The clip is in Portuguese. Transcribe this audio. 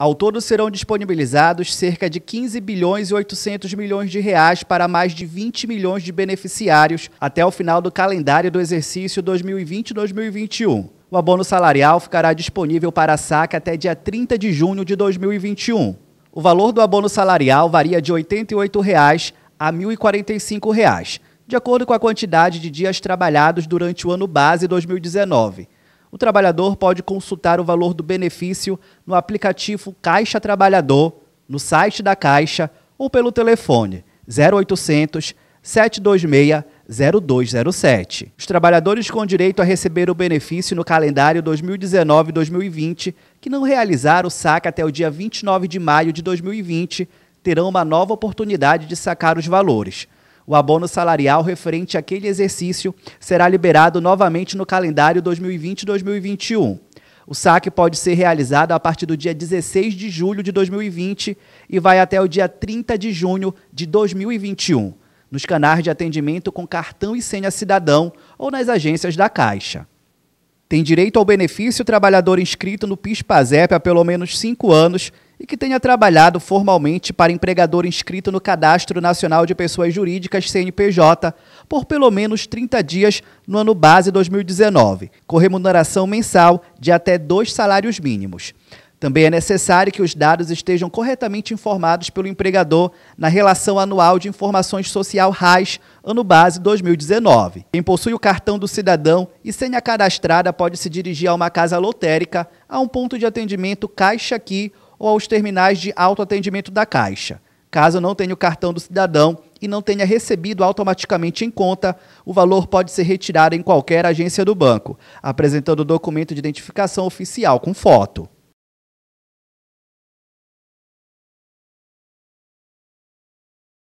Ao todo serão disponibilizados cerca de 15 bilhões e 800 milhões de reais para mais de 20 milhões de beneficiários até o final do calendário do exercício 2020-2021. O abono salarial ficará disponível para a saca até dia 30 de junho de 2021. O valor do abono salarial varia de R$ 88,00 a R$ 1.045, de acordo com a quantidade de dias trabalhados durante o ano base 2019 o trabalhador pode consultar o valor do benefício no aplicativo Caixa Trabalhador, no site da Caixa ou pelo telefone 0800 726 0207. Os trabalhadores com direito a receber o benefício no calendário 2019-2020, que não realizaram o saque até o dia 29 de maio de 2020, terão uma nova oportunidade de sacar os valores. O abono salarial referente àquele exercício será liberado novamente no calendário 2020-2021. O saque pode ser realizado a partir do dia 16 de julho de 2020 e vai até o dia 30 de junho de 2021, nos canais de atendimento com cartão e senha cidadão ou nas agências da Caixa. Tem direito ao benefício o trabalhador inscrito no PIS-PASEP há pelo menos cinco anos e que tenha trabalhado formalmente para empregador inscrito no Cadastro Nacional de Pessoas Jurídicas, CNPJ, por pelo menos 30 dias no ano base 2019, com remuneração mensal de até dois salários mínimos. Também é necessário que os dados estejam corretamente informados pelo empregador na Relação Anual de Informações Social RAIS, ano base 2019. Quem possui o cartão do cidadão e senha cadastrada pode se dirigir a uma casa lotérica, a um ponto de atendimento Caixa Aqui ou aos terminais de autoatendimento da Caixa, caso não tenha o cartão do cidadão e não tenha recebido automaticamente em conta, o valor pode ser retirado em qualquer agência do banco, apresentando o documento de identificação oficial com foto.